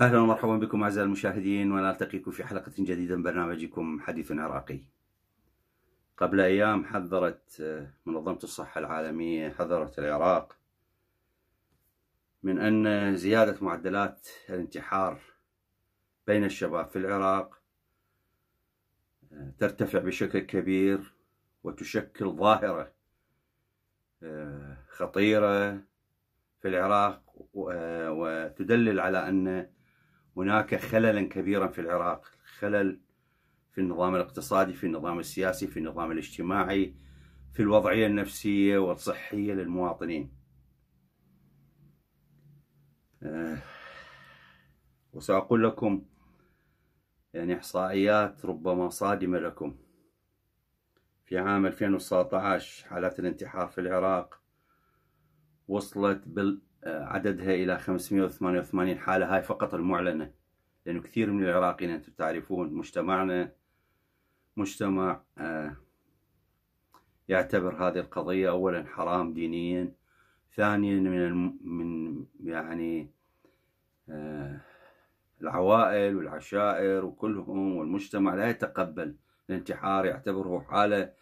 اهلا ومرحبا بكم اعزائي المشاهدين ونلتقيكم في حلقه جديده من برنامجكم حديث عراقي. قبل ايام حذرت آه، منظمه الصحه العالميه حذرت العراق من أن زيادة معدلات الانتحار بين الشباب في العراق آه، ترتفع بشكل كبير وتشكل ظاهرة آه، خطيرة في العراق آه، وتدلل على أن هناك خللا كبيرا في العراق خلل في النظام الاقتصادي في النظام السياسي في النظام الاجتماعي في الوضعية النفسية والصحية للمواطنين آه. وسأقول لكم يعني إحصائيات ربما صادمة لكم في عام 2019 حالات الانتحار في العراق وصلت آه، عددها إلى 588 حالة هاي فقط المعلنة لأنه كثير من العراقيين أنتم تعرفون مجتمعنا مجتمع آه، يعتبر هذه القضية أولا حرام دينيا ثانيا من من يعني آه، العوائل والعشائر وكلهم والمجتمع لا يتقبل الانتحار يعتبره حالة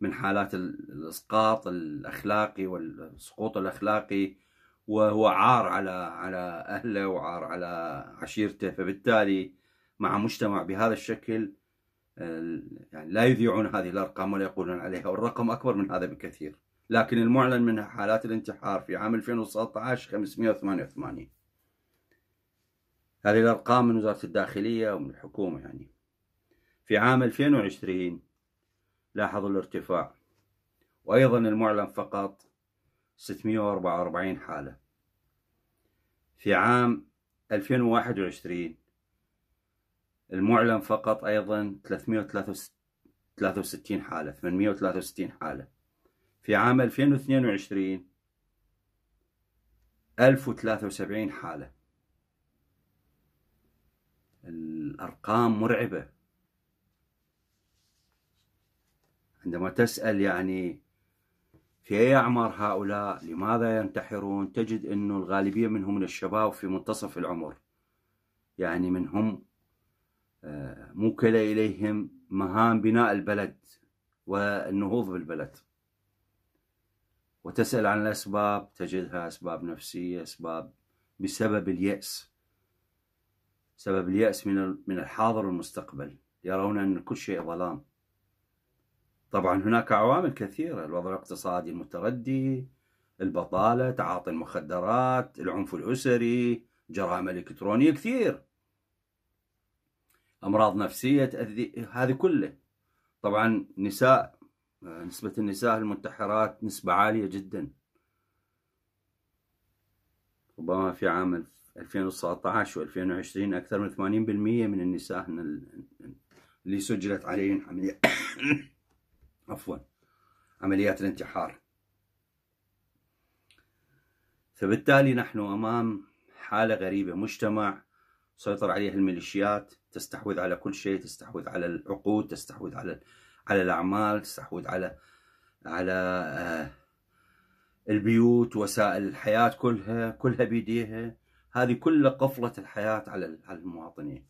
من حالات الإسقاط الأخلاقي والسقوط الأخلاقي وهو عار على على أهله وعار على عشيرته فبالتالي مع مجتمع بهذا الشكل آه، يعني لا يذيعون هذه الأرقام ولا يقولون عليها والرقم أكبر من هذا بكثير لكن المعلن منها حالات الانتحار في عام 2019 588 هذه الأرقام من وزارة الداخلية ومن الحكومة يعني في عام 2020 لاحظوا الارتفاع وأيضا المعلن فقط 644 حالة في عام 2021 المعلن فقط أيضا 363 حالة 863 حالة في عام 2022 1073 حالة الأرقام مرعبة عندما تسأل يعني في أي أعمار هؤلاء لماذا ينتحرون تجد أن الغالبية منهم من الشباب في منتصف العمر يعني منهم آه، موكلة إليهم مهام بناء البلد والنهوض بالبلد وتسأل عن الأسباب تجدها أسباب نفسية أسباب بسبب اليأس سبب اليأس من من الحاضر والمستقبل يرون أن كل شيء ظلام طبعا هناك عوامل كثيرة الوضع الاقتصادي المتردي البطالة تعاطي المخدرات العنف الأسري جرائم الإلكترونية كثير أمراض نفسية تأذي هذه كله طبعا نساء نسبة النساء المنتحرات نسبة عالية جدا ربما في عام 2019 و2020 أكثر من 80% من النساء اللي سجلت عليهن عملية عفوا عمليات الانتحار فبالتالي نحن أمام حالة غريبة مجتمع سيطر عليه الميليشيات تستحوذ على كل شيء تستحوذ على العقود تستحوذ على على الأعمال تستحوذ على على آه، البيوت وسائل الحياة كلها كلها بيديها هذه كلها قفلة الحياة على المواطنين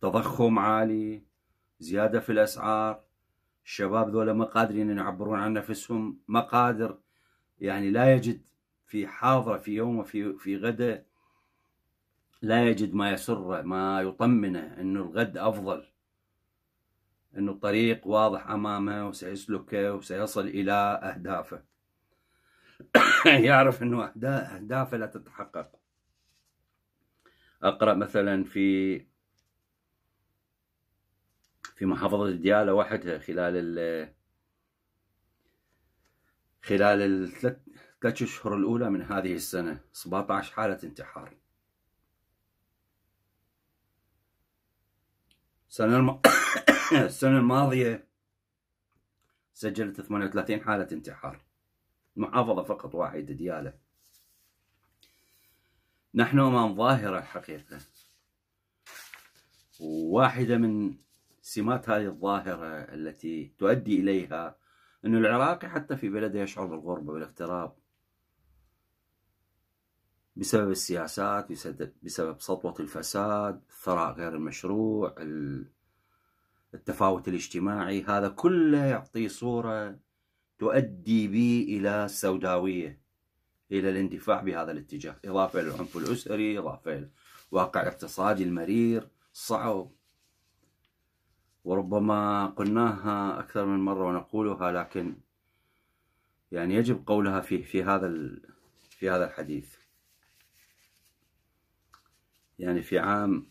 تضخم عالي زيادة في الأسعار الشباب ذولا ما قادرين يعبرون عن نفسهم ما قادر يعني لا يجد في حاضرة في يوم في في غدا لا يجد ما يسره ما يطمنه انه الغد افضل أنه الطريق واضح أمامه وسيسلكه وسيصل إلى أهدافه يعرف أنه أهدافه لا تتحقق أقرأ مثلا في في محافظة ديالى وحدها خلال ال خلال الثلاث أشهر الأولى من هذه السنة 17 حالة انتحار السنة السنة الماضية سجلت 38 حالة انتحار محافظة فقط واحدة ديالة نحن أمام ظاهرة حقيقة واحدة من سمات هذه الظاهرة التي تؤدي إليها أن العراقي حتى في بلده يشعر بالغربة والاغتراب بسبب السياسات بسبب سطوة الفساد الثراء غير المشروع التفاوت الاجتماعي هذا كله يعطي صورة تؤدي بي إلى السوداوية إلى الاندفاع بهذا الاتجاه إضافة إلى العنف الأسري إضافة إلى واقع اقتصادي المرير صعب وربما قلناها أكثر من مرة ونقولها لكن يعني يجب قولها في في هذا في هذا الحديث يعني في عام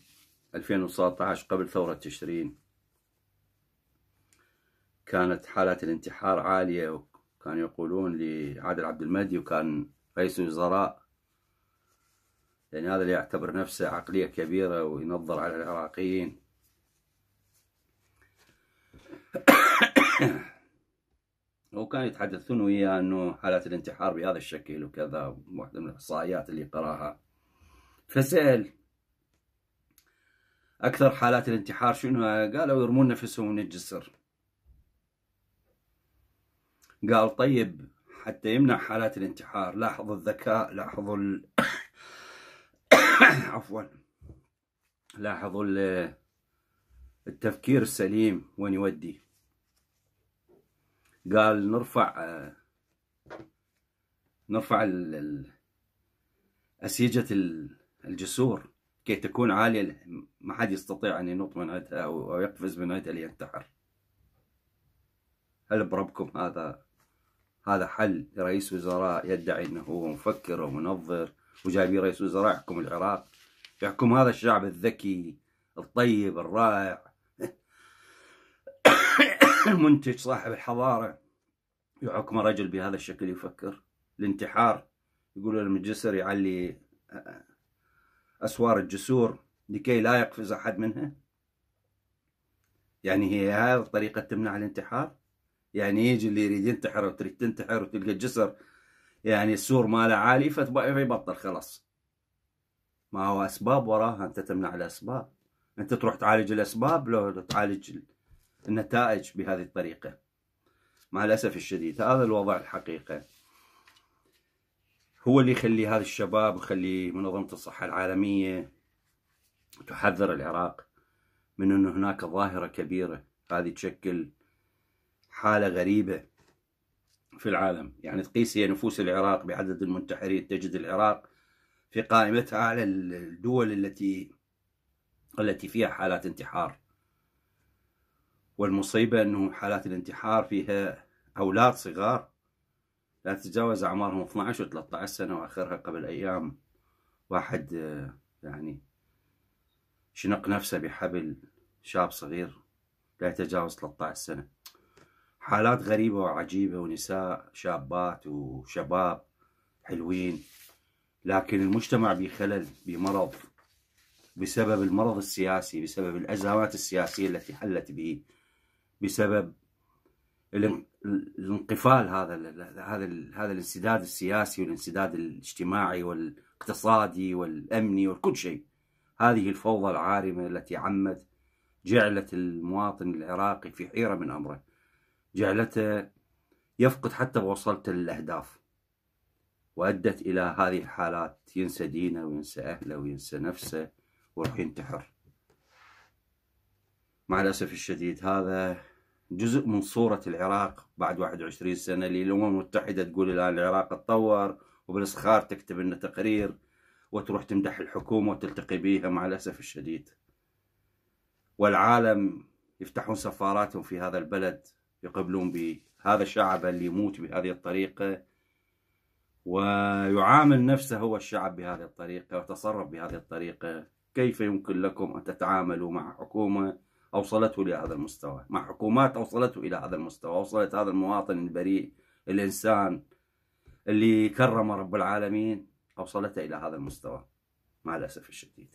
2019 قبل ثورة تشرين كانت حالات الانتحار عالية وكان يقولون لعادل عبد المهدي وكان رئيس الوزراء لأن يعني هذا اللي يعتبر نفسه عقلية كبيرة وينظر على العراقيين وكان يتحدثون وياه أنه حالات الانتحار بهذا الشكل وكذا واحدة من الإحصائيات اللي قراها فسأل أكثر حالات الانتحار شنو قالوا يرمون نفسهم من الجسر قال طيب حتى يمنع حالات الانتحار لاحظوا الذكاء لاحظوا ال... عفوا لاحظوا ال... التفكير السليم وين يودي قال نرفع نرفع أسيجة الجسور كي تكون عالية ما حد يستطيع أن ينط من غيتها أو يقفز من غيتها لينتحر هل بربكم هذا هذا حل لرئيس وزراء يدعي انه هو مفكر ومنظر وجايبين رئيس وزراء يحكم العراق يحكم هذا الشعب الذكي الطيب الرائع المنتج صاحب الحضارة يحكم رجل بهذا الشكل يفكر الانتحار يقول لهم الجسر يعلي آه، آه، أسوار الجسور لكي لا يقفز أحد منها يعني هي هذه الطريقة تمنع الانتحار يعني يجي اللي يريد ينتحر وتريد تنتحر وتلقى الجسر يعني السور ماله عالي فيبطل خلاص ما هو اسباب وراها انت تمنع الاسباب انت تروح تعالج الاسباب لو تعالج النتائج بهذه الطريقه مع الاسف الشديد هذا الوضع الحقيقه هو اللي يخلي هذا الشباب ويخلي منظمه الصحه العالميه تحذر العراق من انه هناك ظاهره كبيره هذه تشكل حالة غريبة في العالم يعني تقيس هي نفوس العراق بعدد المنتحرين تجد العراق في قائمتها على الدول التي التي فيها حالات انتحار والمصيبة أنه حالات الانتحار فيها أولاد صغار لا تتجاوز أعمارهم 12 و 13 سنة وآخرها قبل أيام واحد يعني شنق نفسه بحبل شاب صغير لا يتجاوز 13 سنة حالات غريبة وعجيبة ونساء شابات وشباب حلوين لكن المجتمع بخلل بمرض بسبب المرض السياسي بسبب الأزمات السياسية التي حلت به بسبب الانقفال هذا هذا هذا الانسداد السياسي والانسداد الاجتماعي والاقتصادي والامني وكل شيء هذه الفوضى العارمه التي عمت جعلت المواطن العراقي في حيره من امره جعلته يفقد حتى بوصلته للأهداف وأدت إلى هذه الحالات ينسى دينه وينسى أهله وينسى نفسه ويروح ينتحر مع الأسف الشديد هذا جزء من صورة العراق بعد 21 سنة اللي الأمم المتحدة تقول الآن العراق اتطور وبالاسخار تكتب لنا تقرير وتروح تمدح الحكومة وتلتقي بيها مع الأسف الشديد والعالم يفتحون سفاراتهم في هذا البلد يقبلون بهذا الشعب اللي يموت بهذه الطريقة ويعامل نفسه هو الشعب بهذه الطريقة وتصرف بهذه الطريقة كيف يمكن لكم أن تتعاملوا مع حكومة أوصلته إلى هذا المستوى مع حكومات أوصلته إلى هذا المستوى أوصلت هذا المواطن البريء الإنسان اللي كرم رب العالمين أوصلته إلى هذا المستوى مع الأسف الشديد